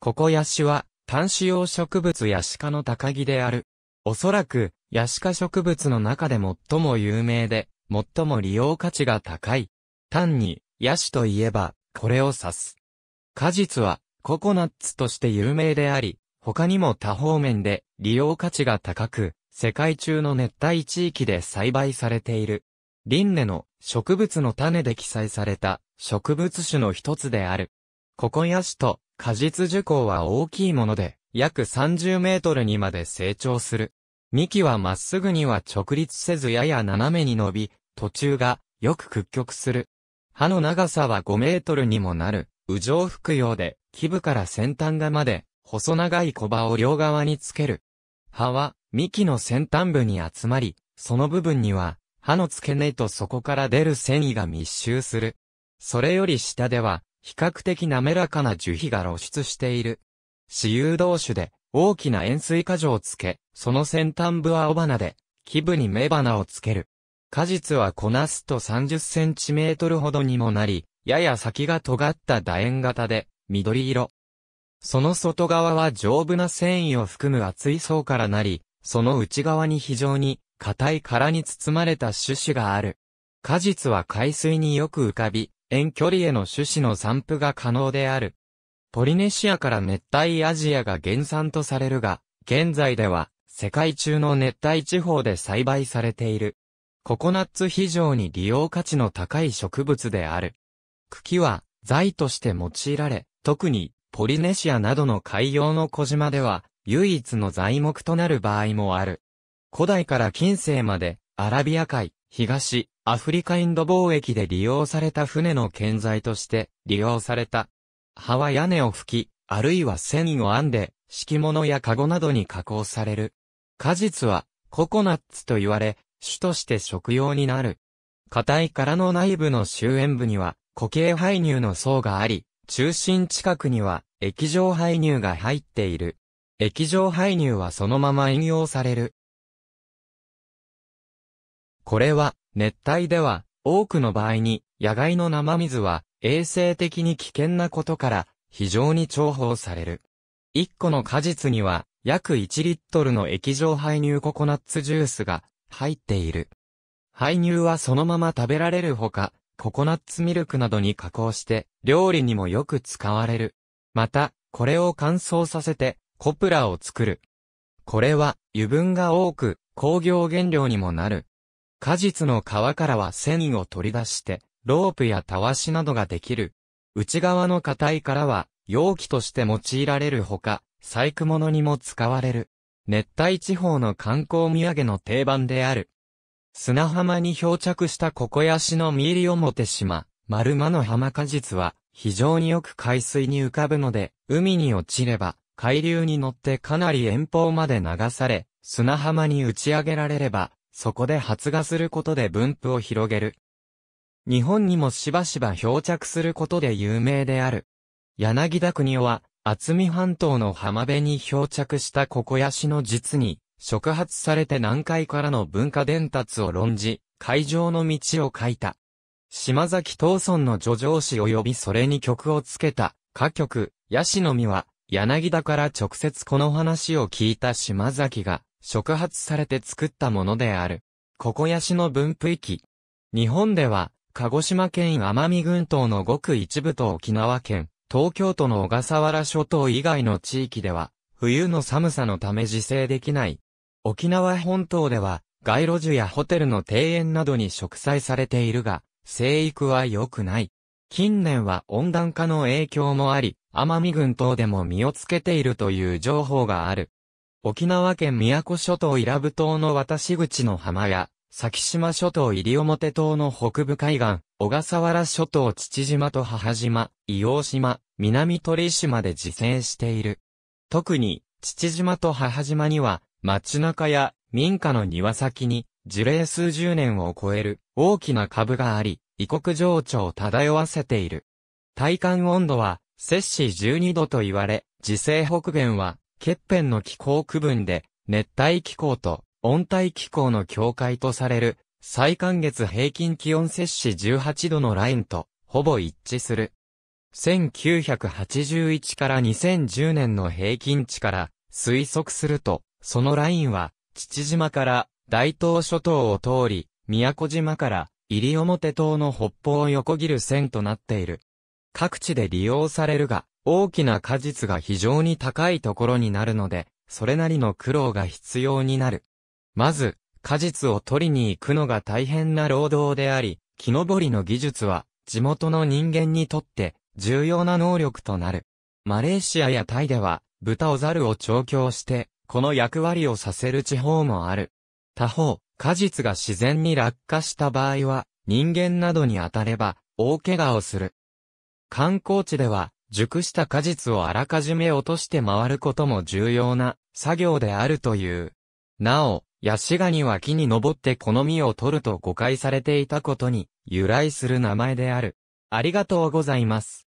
ここヤシは、単子用植物ヤシ科の高木である。おそらく、ヤシ科植物の中で最も有名で、最も利用価値が高い。単に、ヤシといえば、これを指す。果実は、ココナッツとして有名であり、他にも多方面で利用価値が高く、世界中の熱帯地域で栽培されている。リンネの植物の種で記載された植物種の一つである。ココヤシと果実樹高は大きいもので、約30メートルにまで成長する。幹はまっすぐには直立せずやや斜めに伸び、途中がよく屈曲する。葉の長さは5メートルにもなる、右上服用で、基部から先端がまで、細長い小葉を両側につける。葉は、幹の先端部に集まり、その部分には、葉の付け根とそこから出る繊維が密集する。それより下では、比較的滑らかな樹皮が露出している。私有同種で、大きな円錐果樹をつけ、その先端部は尾花で、基部に雌花をつける。果実はこなすと30センチメートルほどにもなり、やや先が尖った楕円型で、緑色。その外側は丈夫な繊維を含む厚い層からなり、その内側に非常に硬い殻に包まれた種子がある。果実は海水によく浮かび、遠距離への種子の散布が可能である。ポリネシアから熱帯アジアが原産とされるが、現在では世界中の熱帯地方で栽培されている。ココナッツ非常に利用価値の高い植物である。茎は材として用いられ、特にポリネシアなどの海洋の小島では唯一の材木となる場合もある。古代から近世までアラビア海、東、アフリカインド貿易で利用された船の建材として利用された。葉は屋根を吹き、あるいは繊維を編んで、敷物や籠などに加工される。果実はココナッツと言われ、種として食用になる。硬い殻の内部の周縁部には固形排乳の層があり、中心近くには液状排乳が入っている。液状排乳はそのまま引用される。これは熱帯では、多くの場合に、野外の生水は、衛生的に危険なことから、非常に重宝される。1個の果実には、約1リットルの液状排乳ココナッツジュースが入っている。排乳はそのまま食べられるほか、ココナッツミルクなどに加工して、料理にもよく使われる。また、これを乾燥させて、コプラを作る。これは、油分が多く、工業原料にもなる。果実の皮からは繊維を取り出して、ロープやたわしなどができる。内側の硬いからは、容器として用いられるほか、細工物にも使われる。熱帯地方の観光土産の定番である。砂浜に漂着したココヤシのミリオモテ島、丸間の浜果実は、非常によく海水に浮かぶので、海に落ちれば、海流に乗ってかなり遠方まで流され、砂浜に打ち上げられれば、そこで発芽することで分布を広げる。日本にもしばしば漂着することで有名である。柳田国は、厚見半島の浜辺に漂着したココヤシの実に、触発されて南海からの文化伝達を論じ、海上の道を書いた。島崎東村の助情詩及びそれに曲をつけた、歌曲、ヤシの実は、柳田から直接この話を聞いた島崎が、触発されて作ったものである。ここヤシの分布域。日本では、鹿児島県奄美群島のごく一部と沖縄県、東京都の小笠原諸島以外の地域では、冬の寒さのため自生できない。沖縄本島では、街路樹やホテルの庭園などに植栽されているが、生育は良くない。近年は温暖化の影響もあり、奄美群島でも実をつけているという情報がある。沖縄県宮古諸島伊良部島の渡し口の浜や、先島諸島西表島の北部海岸、小笠原諸島父島と母島、伊黄島、南鳥島で自生している。特に、父島と母島には、街中や民家の庭先に、樹齢数十年を超える大きな株があり、異国情緒を漂わせている。体感温度は、摂氏12度と言われ、自生北限は欠片の気候区分で、熱帯気候と温帯気候の境界とされる、最寒月平均気温摂氏18度のラインと、ほぼ一致する。1981から2010年の平均値から推測すると、そのラインは、父島から大東諸島を通り、宮古島から西表島の北方を横切る線となっている。各地で利用されるが、大きな果実が非常に高いところになるので、それなりの苦労が必要になる。まず、果実を取りに行くのが大変な労働であり、木登りの技術は、地元の人間にとって、重要な能力となる。マレーシアやタイでは、豚をザルを調教して、この役割をさせる地方もある。他方、果実が自然に落下した場合は、人間などに当たれば、大怪我をする。観光地では、熟した果実をあらかじめ落として回ることも重要な作業であるという。なお、ヤシガニは木に登ってこの実を取ると誤解されていたことに由来する名前である。ありがとうございます。